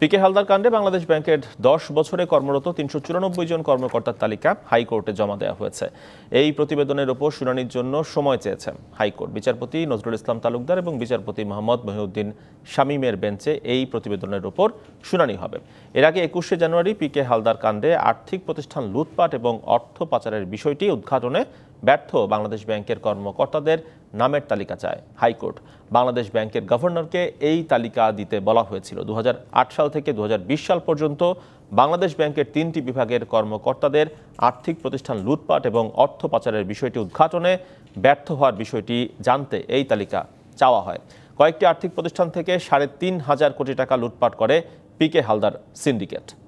পিকে হালদার কাণ্ডে বাংলাদেশ ব্যাংকের দশ বছরে কর্মরত তিনশো চুরানব্বই জন কর্মকর্তার তালিকা হাইকোর্টে জমা দেওয়া হয়েছে এই প্রতিবেদনের ওপর শুনানির জন্য সময় চেয়েছে হাইকোর্ট বিচারপতি নজরুল ইসলাম তালুকদার এবং বিচারপতি মোহাম্মদ মহিউদ্দিন শামীমের বেঞ্চে এই প্রতিবেদনের ওপর শুনানি হবে এর আগে একুশে জানুয়ারি পিকে হালদার কাণ্ডে আর্থিক প্রতিষ্ঠান লুটপাট এবং অর্থ পাচারের বিষয়টি উদ্ঘাটনে ব্যর্থ বাংলাদেশ ব্যাংকের কর্মকর্তাদের নামের তালিকা চায় হাইকোর্ট বাংলাদেশ ব্যাংকের গভর্নরকে এই তালিকা দিতে বলা হয়েছিল দু সাল থেকে দু সাল পর্যন্ত বাংলাদেশ ব্যাংকের তিনটি বিভাগের কর্মকর্তাদের আর্থিক প্রতিষ্ঠান লুটপাট এবং অর্থ পাচারের বিষয়টি উদ্ঘাটনে ব্যর্থ হওয়ার বিষয়টি জানতে এই তালিকা চাওয়া হয় কয়েকটি আর্থিক প্রতিষ্ঠান থেকে সাড়ে তিন হাজার কোটি টাকা লুটপাট করে পিকে হালদার সিন্ডিকেট